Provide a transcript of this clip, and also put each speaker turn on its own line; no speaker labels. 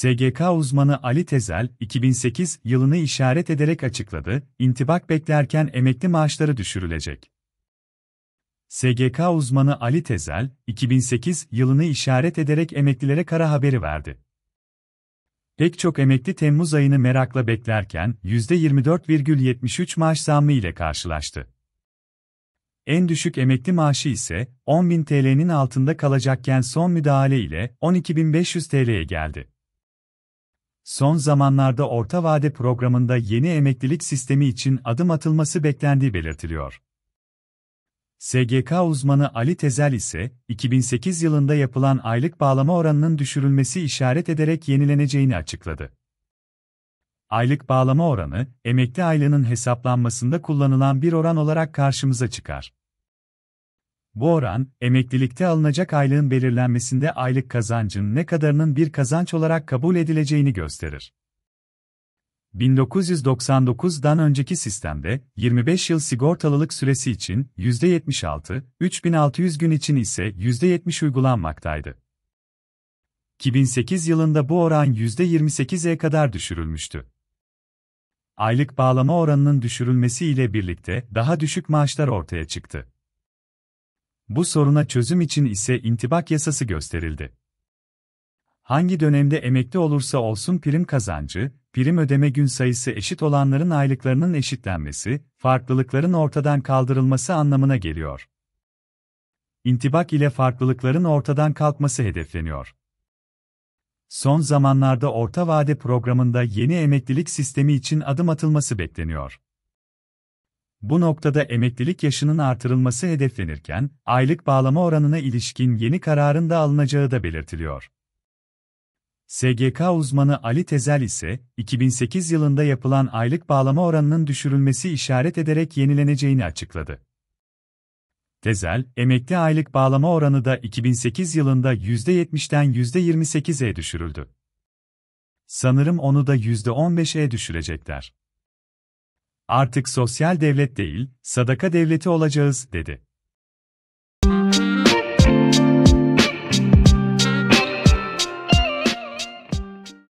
SGK uzmanı Ali Tezel, 2008 yılını işaret ederek açıkladı, intibak beklerken emekli maaşları düşürülecek. SGK uzmanı Ali Tezel, 2008 yılını işaret ederek emeklilere kara haberi verdi. Pek çok emekli Temmuz ayını merakla beklerken %24,73 maaş zammı ile karşılaştı. En düşük emekli maaşı ise 10.000 TL'nin altında kalacakken son müdahale ile 12.500 TL'ye geldi son zamanlarda orta vade programında yeni emeklilik sistemi için adım atılması beklendiği belirtiliyor. SGK uzmanı Ali Tezel ise, 2008 yılında yapılan aylık bağlama oranının düşürülmesi işaret ederek yenileneceğini açıkladı. Aylık bağlama oranı, emekli aylığının hesaplanmasında kullanılan bir oran olarak karşımıza çıkar. Bu oran, emeklilikte alınacak aylığın belirlenmesinde aylık kazancın ne kadarının bir kazanç olarak kabul edileceğini gösterir. 1999'dan önceki sistemde 25 yıl sigortalılık süresi için %76, 3600 gün için ise %70 uygulanmaktaydı. 2008 yılında bu oran %28'e kadar düşürülmüştü. Aylık bağlama oranının düşürülmesi ile birlikte daha düşük maaşlar ortaya çıktı. Bu soruna çözüm için ise intibak yasası gösterildi. Hangi dönemde emekli olursa olsun prim kazancı, prim ödeme gün sayısı eşit olanların aylıklarının eşitlenmesi, farklılıkların ortadan kaldırılması anlamına geliyor. İntibak ile farklılıkların ortadan kalkması hedefleniyor. Son zamanlarda orta vade programında yeni emeklilik sistemi için adım atılması bekleniyor. Bu noktada emeklilik yaşının artırılması hedeflenirken, aylık bağlama oranına ilişkin yeni kararın da alınacağı da belirtiliyor. SGK uzmanı Ali Tezel ise, 2008 yılında yapılan aylık bağlama oranının düşürülmesi işaret ederek yenileneceğini açıkladı. Tezel, emekli aylık bağlama oranı da 2008 yılında %70'den %28'e düşürüldü. Sanırım onu da %15'e düşürecekler. Artık sosyal devlet değil, sadaka devleti olacağız, dedi.